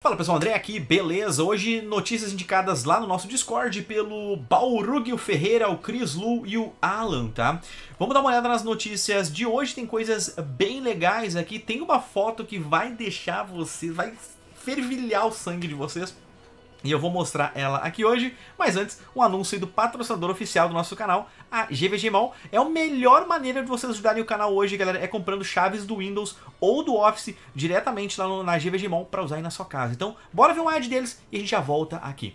Fala pessoal, André aqui, beleza? Hoje notícias indicadas lá no nosso Discord pelo Baurugio Ferreira, o Chris Lu e o Alan, tá? Vamos dar uma olhada nas notícias de hoje, tem coisas bem legais aqui. Tem uma foto que vai deixar vocês, vai fervilhar o sangue de vocês, e eu vou mostrar ela aqui hoje, mas antes, um anúncio do patrocinador oficial do nosso canal, a GVG Mall. É a melhor maneira de vocês ajudarem o canal hoje, galera, é comprando chaves do Windows ou do Office diretamente lá na GVG Mall para usar aí na sua casa. Então, bora ver um ad deles e a gente já volta aqui.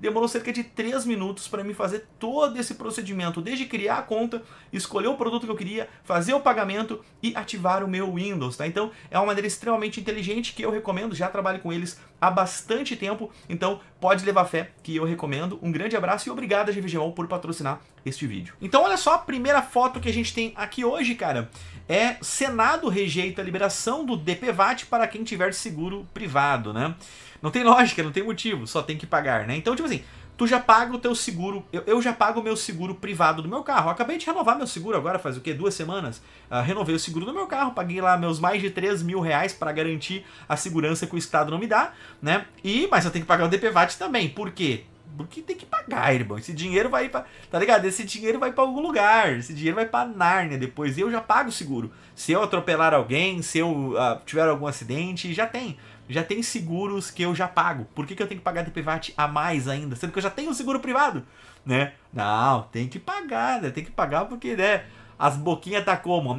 demorou cerca de 3 minutos para me fazer todo esse procedimento, desde criar a conta, escolher o produto que eu queria, fazer o pagamento e ativar o meu Windows, tá? Então, é uma maneira extremamente inteligente que eu recomendo, já trabalho com eles há bastante tempo, então pode levar fé que eu recomendo. Um grande abraço e obrigado a GVGMOL por patrocinar este vídeo. Então, olha só, a primeira foto que a gente tem aqui hoje, cara, é Senado rejeita a liberação do DPVAT para quem tiver seguro privado, né? Não tem lógica, não tem motivo, só tem que pagar, né? Então, tipo assim, tu já paga o teu seguro, eu, eu já pago o meu seguro privado do meu carro. Eu acabei de renovar meu seguro agora, faz o quê? Duas semanas? Uh, renovei o seguro do meu carro, paguei lá meus mais de 3 mil reais para garantir a segurança que o Estado não me dá, né? E, mas eu tenho que pagar o DPVAT também, por quê? Porque tem que pagar, irmão. Esse dinheiro vai para, tá ligado? Esse dinheiro vai para algum lugar. Esse dinheiro vai para Nárnia depois. Eu já pago o seguro. Se eu atropelar alguém, se eu uh, tiver algum acidente, já tem já tem seguros que eu já pago. Por que, que eu tenho que pagar de private a mais ainda? Sendo que eu já tenho um seguro privado, né? Não, tem que pagar, né? Tem que pagar porque, né? As boquinhas tá como?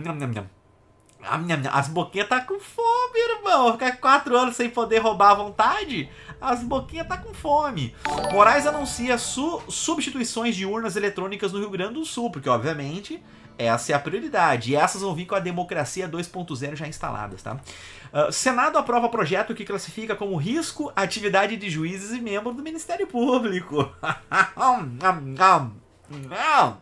Ah, as boquinhas tá com fome, irmão. Ficar quatro anos sem poder roubar à vontade? As boquinhas tá com fome. Moraes anuncia su substituições de urnas eletrônicas no Rio Grande do Sul, porque, obviamente, essa é a prioridade. E essas vão vir com a democracia 2.0 já instaladas, tá? Uh, Senado aprova projeto que classifica como risco a atividade de juízes e membros do Ministério Público. Hum, hum, hum,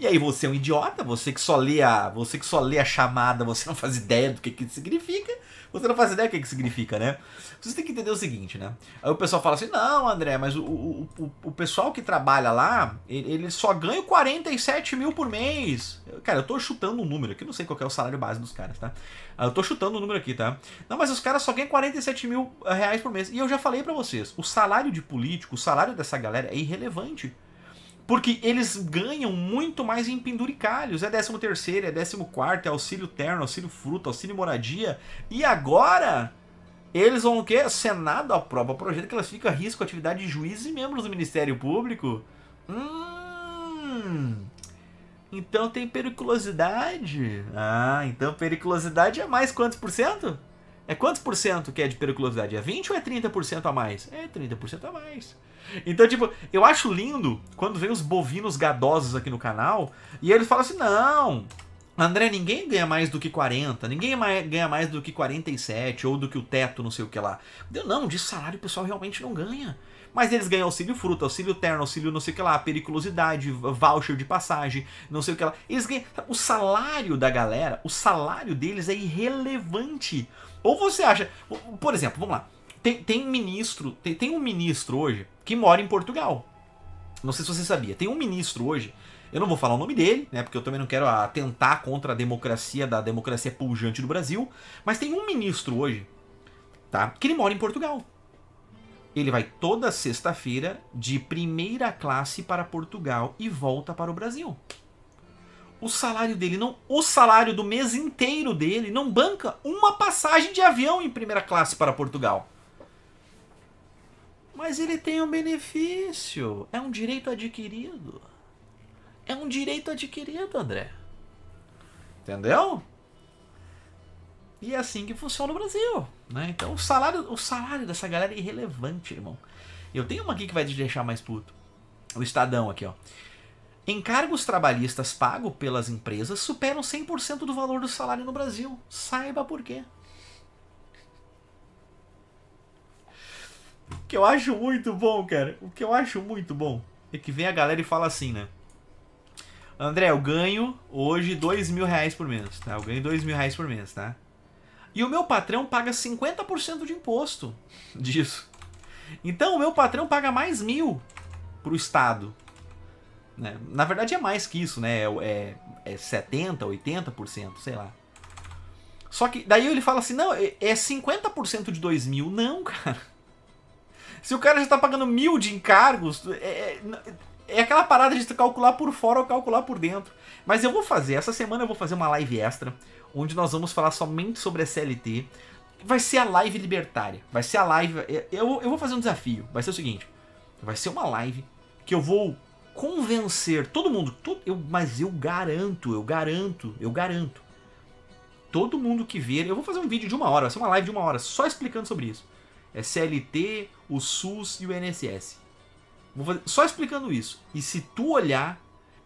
e aí você é um idiota, você que só lê a, você que só lê a chamada, você não faz ideia do que que significa. Você não faz ideia do que que significa, né? Você tem que entender o seguinte, né? Aí o pessoal fala assim: "Não, André, mas o, o, o, o pessoal que trabalha lá, ele, ele só ganha 47 mil por mês". Cara, eu tô chutando um número aqui, não sei qual é o salário base dos caras, tá? Ah, eu tô chutando o um número aqui, tá? Não, mas os caras só ganham 47 mil eh, reais por mês. E eu já falei para vocês, o salário de político, o salário dessa galera é irrelevante. Porque eles ganham muito mais em penduricalhos. É 13 terceiro, é 14 quarto, é auxílio terno, auxílio fruto, auxílio moradia. E agora eles vão o quê? Senado aprova projeto que classifica risco atividade de juízes e membros do Ministério Público. Hum. Então tem periculosidade. Ah, então periculosidade é mais quantos por cento? É quantos por cento que é de periculosidade? É 20 ou é 30% a mais? É 30% a mais. Então, tipo, eu acho lindo quando vem os bovinos gadosos aqui no canal e eles falam assim: não, André, ninguém ganha mais do que 40, ninguém ganha mais do que 47 ou do que o teto, não sei o que lá. não, de salário o pessoal realmente não ganha. Mas eles ganham auxílio fruta, auxílio terno, auxílio não sei o que lá, periculosidade, voucher de passagem, não sei o que lá. Eles ganham. O salário da galera, o salário deles é irrelevante. Ou você acha. Por exemplo, vamos lá. Tem, tem ministro, tem, tem um ministro hoje que mora em Portugal. Não sei se você sabia. Tem um ministro hoje eu não vou falar o nome dele, né? Porque eu também não quero atentar contra a democracia da democracia pujante do Brasil. Mas tem um ministro hoje, tá? Que ele mora em Portugal. Ele vai toda sexta-feira de primeira classe para Portugal e volta para o Brasil. O salário dele não, o salário do mês inteiro dele não banca uma passagem de avião em primeira classe para Portugal. Mas ele tem um benefício. É um direito adquirido. É um direito adquirido, André. Entendeu? E é assim que funciona o Brasil. Né? Então o salário, o salário dessa galera é irrelevante, irmão. Eu tenho uma aqui que vai te deixar mais puto. O Estadão aqui, ó. Encargos trabalhistas pagos pelas empresas superam 100% do valor do salário no Brasil. Saiba por quê. que eu acho muito bom, cara. O que eu acho muito bom é que vem a galera e fala assim, né? André, eu ganho hoje dois mil reais por mês, tá? Eu ganho dois mil reais por mês, tá? E o meu patrão paga 50% de imposto disso. Então o meu patrão paga mais mil pro Estado. Né? Na verdade é mais que isso, né? É, é, é 70%, 80%, sei lá. Só que daí ele fala assim, não, é 50% é de dois mil. Não, cara. Se o cara já tá pagando mil de encargos, é, é, é, é aquela parada de calcular por fora ou calcular por dentro. Mas eu vou fazer, essa semana eu vou fazer uma live extra, onde nós vamos falar somente sobre a CLT. Vai ser a live libertária. Vai ser a live. É, eu, eu vou fazer um desafio. Vai ser o seguinte: vai ser uma live que eu vou convencer todo mundo. Todo, eu, mas eu garanto, eu garanto, eu garanto. Todo mundo que ver, eu vou fazer um vídeo de uma hora, vai ser uma live de uma hora, só explicando sobre isso. É CLT, o SUS e o INSS. Vou fazer, só explicando isso. E se tu olhar,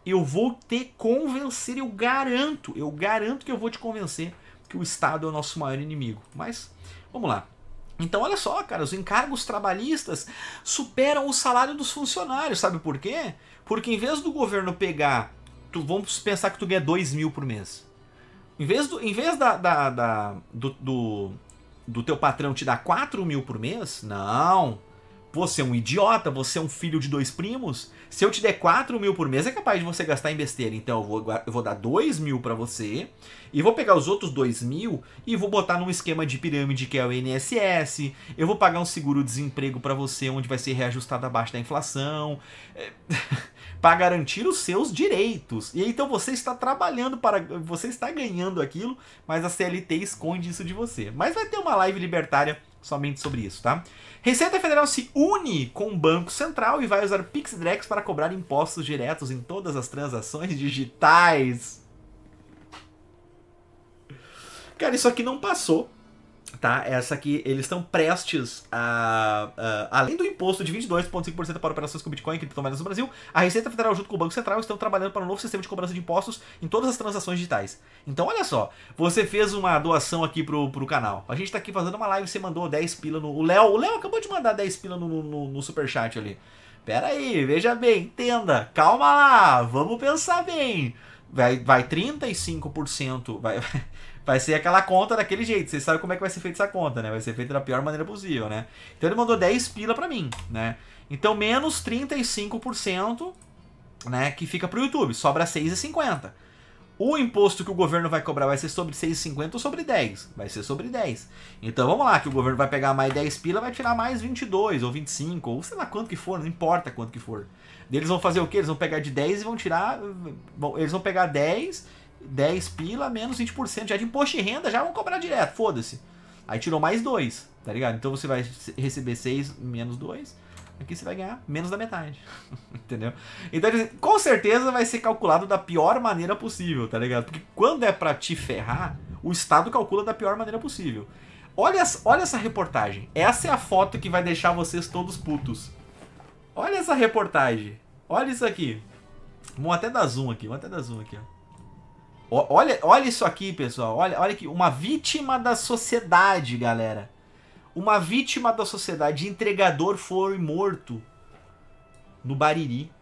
eu vou te convencer, eu garanto, eu garanto que eu vou te convencer que o Estado é o nosso maior inimigo. Mas, vamos lá. Então, olha só, cara, os encargos trabalhistas superam o salário dos funcionários, sabe por quê? Porque em vez do governo pegar, tu, vamos pensar que tu ganha 2 mil por mês. Em vez, do, em vez da, da, da do, do, do teu patrão te dá 4 mil por mês? Não você é um idiota, você é um filho de dois primos. Se eu te der 4 mil por mês, é capaz de você gastar em besteira. Então eu vou, eu vou dar 2 mil para você e vou pegar os outros 2 mil e vou botar num esquema de pirâmide que é o INSS. Eu vou pagar um seguro-desemprego para você, onde vai ser reajustado abaixo da inflação. É... para garantir os seus direitos. E então você está trabalhando para. Você está ganhando aquilo, mas a CLT esconde isso de você. Mas vai ter uma live libertária somente sobre isso, tá? Receita Federal se une com o Banco Central e vai usar Pix Drex para cobrar impostos diretos em todas as transações digitais. Cara, isso aqui não passou tá? Essa aqui, eles estão prestes a, a, Além do imposto de 22,5% para operações com Bitcoin que estão no Brasil, a Receita Federal, junto com o Banco Central, estão trabalhando para um novo sistema de cobrança de impostos em todas as transações digitais. Então, olha só, você fez uma doação aqui pro, pro canal. A gente tá aqui fazendo uma live, você mandou 10 pila no. O Léo, o Léo acabou de mandar 10 pila no, no, no superchat ali. Pera aí, veja bem, entenda, calma lá, vamos pensar bem vai, vai 35%, vai, vai ser aquela conta daquele jeito. Vocês sabem como é que vai ser feita essa conta, né? Vai ser feita da pior maneira possível, né? Então ele mandou 10 pila para mim, né? Então menos 35%, né, que fica pro YouTube, sobra 6,50 o imposto que o governo vai cobrar vai ser sobre 6,50 ou sobre 10? Vai ser sobre 10. Então vamos lá, que o governo vai pegar mais 10 pila, vai tirar mais 22 ou 25, ou sei lá quanto que for, não importa quanto que for. Eles vão fazer o quê? Eles vão pegar de 10 e vão tirar. Bom, eles vão pegar 10, 10 pila menos 20%. Já de imposto de renda já vão cobrar direto, foda-se. Aí tirou mais 2, tá ligado? Então você vai receber 6 menos 2 Aqui você vai ganhar menos da metade. Entendeu? Então, com certeza vai ser calculado da pior maneira possível, tá ligado? Porque quando é para te ferrar, o Estado calcula da pior maneira possível. Olha, olha essa reportagem. Essa é a foto que vai deixar vocês todos putos. Olha essa reportagem. Olha isso aqui. Vou até dar zoom aqui. vou até dar zoom aqui, ó. Olha, olha isso aqui, pessoal. Olha, olha aqui. Uma vítima da sociedade, galera uma vítima da sociedade entregador foi morto no Bariri.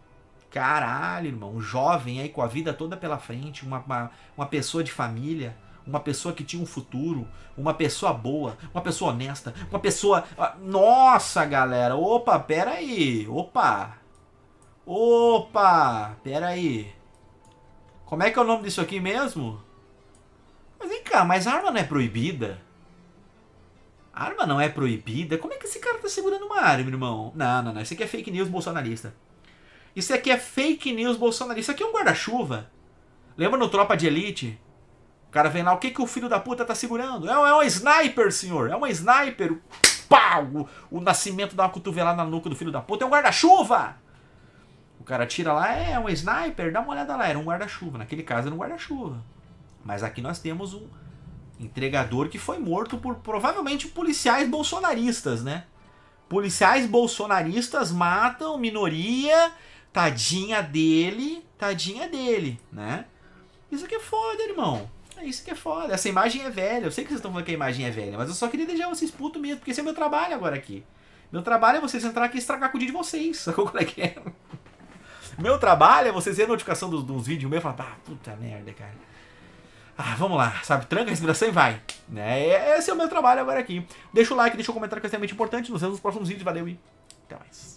Caralho, irmão, um jovem aí com a vida toda pela frente, uma, uma, uma pessoa de família, uma pessoa que tinha um futuro, uma pessoa boa, uma pessoa honesta, uma pessoa. Ah, nossa, galera! Opa, pera aí! Opa! Opa! Pera aí! Como é que é o nome disso aqui mesmo? Mas vem cá, mas a arma não é proibida? Arma não é proibida? Como é que esse cara tá segurando uma arma, irmão? Não, não, não. Isso aqui é fake news bolsonarista. Isso aqui é fake news bolsonarista. Isso aqui é um guarda-chuva. Lembra no Tropa de Elite? O cara vem lá, o que, que o filho da puta tá segurando? É, é um sniper, senhor. É um sniper. Pau! O, nascimento dá uma cotovelada na nuca do filho da puta. É um guarda-chuva! O cara tira lá, é, é um sniper. Dá uma olhada lá. Era um guarda-chuva. Naquele caso era um guarda-chuva. Mas aqui nós temos um entregador que foi morto por provavelmente policiais bolsonaristas, né? Policiais bolsonaristas matam minoria, tadinha dele, tadinha dele, né? Isso aqui é foda, irmão. É isso que é foda. Essa imagem é velha. Eu sei que vocês estão falando que a imagem é velha, mas eu só queria deixar vocês puto mesmo, porque esse é meu trabalho agora aqui. Meu trabalho é vocês entrar aqui e estragar com o dia de vocês. Sacou qual é que é? Meu trabalho é vocês verem a notificação dos, dos vídeos meus e falar, ah, puta merda, cara ah, vamos lá, sabe? Tranca a respiração e vai. Né? É, esse é o meu trabalho agora aqui. Deixa o like, deixa o comentário que é extremamente importante. Nos vemos nos próximos vídeos. Valeu e até mais.